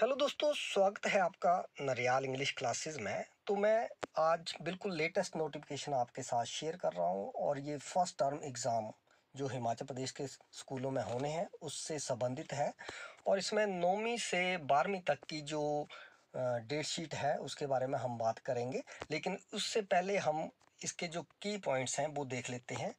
hello दोस्तों स्वागत है आपका नरियाल इंग्लिश क्लासेस में तो मैं आज बिल्कुल लेटेस्ट नोटिफिकेशन आपके साथ शेयर कर रहा हूं और ये फर्स्ट टर्म एग्ज़ाम जो हिमाचल प्रदेश के स्कूलों में होने हैं उससे संबंधित है और इसमें नौवीं से बारहवीं तक की जो डेट शीट है उसके बारे में हम बात करेंगे लेकिन उससे पहले हम इसके जो की पॉइंट्स हैं वो देख लेते हैं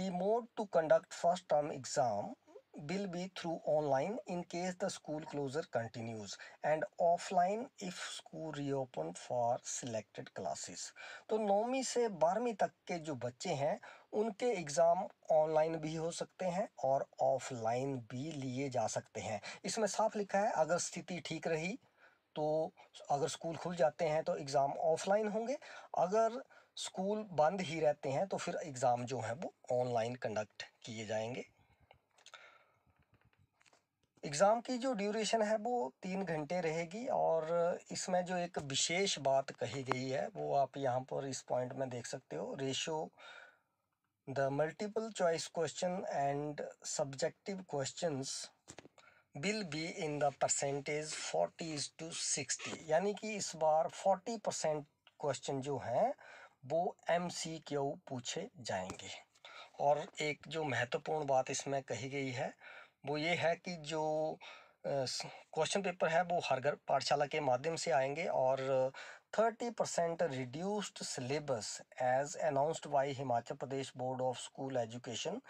the mode to conduct first term exam will be through online in case the school closure continues and offline if school reopen for selected classes तो नौवीं से बारहवीं तक के जो बच्चे हैं उनके एग्ज़ाम ऑनलाइन भी हो सकते हैं और ऑफलाइन भी लिए जा सकते हैं इसमें साफ लिखा है अगर स्थिति ठीक रही तो अगर स्कूल खुल जाते हैं तो एग्ज़ाम ऑफलाइन होंगे अगर स्कूल बंद ही रहते हैं तो फिर एग्ज़ाम जो हैं वो ऑनलाइन कंडक्ट किए जाएंगे एग्ज़ाम की जो ड्यूरेशन है वो तीन घंटे रहेगी और इसमें जो एक विशेष बात कही गई है वो आप यहाँ पर इस पॉइंट में देख सकते हो ratio the multiple choice question and subjective questions will be in the percentage forty to sixty यानी कि इस बार फोर्टी परसेंट क्वेश्चन जो हैं वो एम सी क्यू पूछे जाएंगे और एक जो महत्वपूर्ण बात इसमें कही गई है वो ये है कि जो क्वेश्चन पेपर है वो हर घर पाठशाला के माध्यम से आएंगे और thirty percent reduced syllabus as announced by Himachal Pradesh board of school education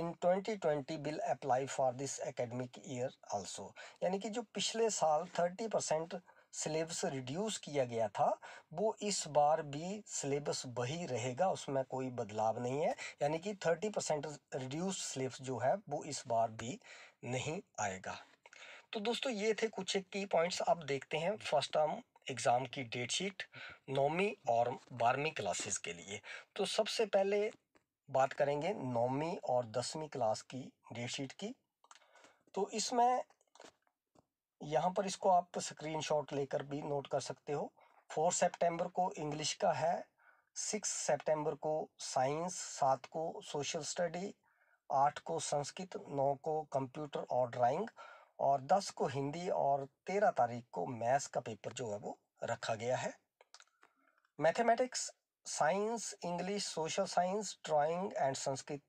in 2020 will apply for this academic year also यानी कि जो पिछले साल थर्टी परसेंट सिलेबस रिड्यूस किया गया था वो इस बार भी सिलेबस वही रहेगा उसमें कोई बदलाव नहीं है यानी कि थर्टी परसेंट रिड्यूस सिलेबस जो है वो इस बार भी नहीं आएगा तो दोस्तों ये थे कुछ एक की पॉइंट्स आप देखते हैं फर्स्ट टर्म एग्ज़ाम की डेट शीट नौवीं और बारहवीं क्लासेस के लिए तो सबसे पहले बात करेंगे नौवीं और दसवीं क्लास की डेट शीट की तो इसमें यहाँ पर इसको आप स्क्रीनशॉट लेकर भी नोट कर सकते हो फोर सितंबर को इंग्लिश का है सिक्स सितंबर को साइंस सात को सोशल स्टडी आठ को संस्कृत नौ को कंप्यूटर और ड्राइंग और दस को हिंदी और तेरह तारीख को मैथ्स का पेपर जो है वो रखा गया है mathematics science English social science drawing and Sanskrit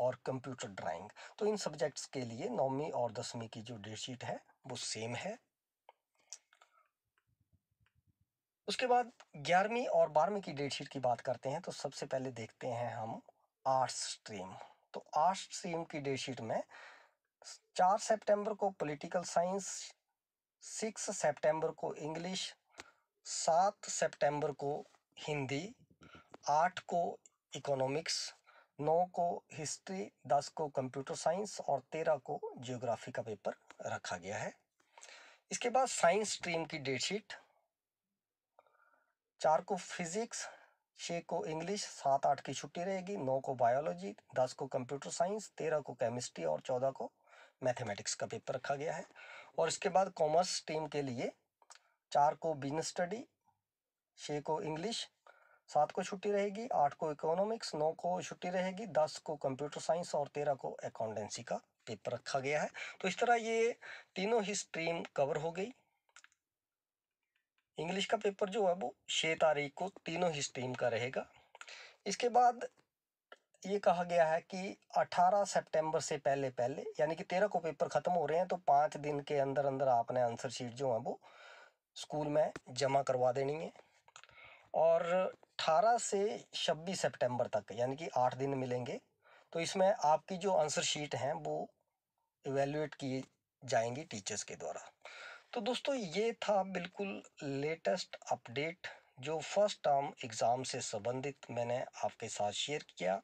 और कंप्यूटर ड्राइंग तो इन सब्जेक्ट्स के लिए नौवीं और दसवीं की जो डेट शीट है वो सेम है उसके बाद ग्यारहवीं और बारहवीं की डेट शीट की बात करते हैं तो सबसे पहले देखते हैं हम आर्ट्स स्ट्रीम तो आर्ट्स स्ट्रीम की डेट शीट में चार सितंबर को पॉलिटिकल साइंस सिक्स सितंबर को इंग्लिश सात सितंबर को हिंदी आठ को इकोनॉमिक्स नौ को हिस्ट्री दस को कंप्यूटर साइंस और तेरह को जियोग्राफी का पेपर रखा गया है इसके बाद साइंस स्ट्रीम की डेटशीट चार को फिजिक्स छः को इंग्लिश सात आठ की छुट्टी रहेगी नौ को बायोलॉजी दस को कंप्यूटर साइंस तेरह को केमिस्ट्री और चौदह को मैथमेटिक्स का पेपर रखा गया है और इसके बाद कॉमर्स स्ट्रीम के लिए चार को बिजनेस स्टडी छः को इंग्लिश सात को छुट्टी रहेगी आठ को इकोनॉमिक्स नौ को छुट्टी रहेगी दस को कंप्यूटर साइंस और तेरह को अकाउंटेंसी का पेपर रखा गया है तो इस तरह ये तीनों ही स्ट्रीम कवर हो गई इंग्लिश का पेपर जो है वो छः तारीख को तीनों ही स्ट्रीम का रहेगा इसके बाद ये कहा गया है कि 18 सितंबर से पहले पहले यानी कि तेरह को पेपर ख़त्म हो रहे हैं तो पाँच दिन के अंदर अंदर आपने आंसर शीट जो है वो स्कूल में जमा करवा देनी है और 18 से 26 सितंबर तक यानी कि आठ दिन मिलेंगे तो इसमें आपकी जो आंसर शीट हैं वो इवेल्युएट किए जाएंगे टीचर्स के द्वारा तो दोस्तों ये था बिल्कुल लेटेस्ट अपडेट जो फर्स्ट टर्म एग्ज़ाम से संबंधित मैंने आपके साथ शेयर किया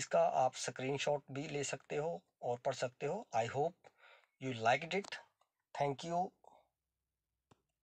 इसका आप स्क्रीनशॉट भी ले सकते हो और पढ़ सकते हो I hope you like it thank you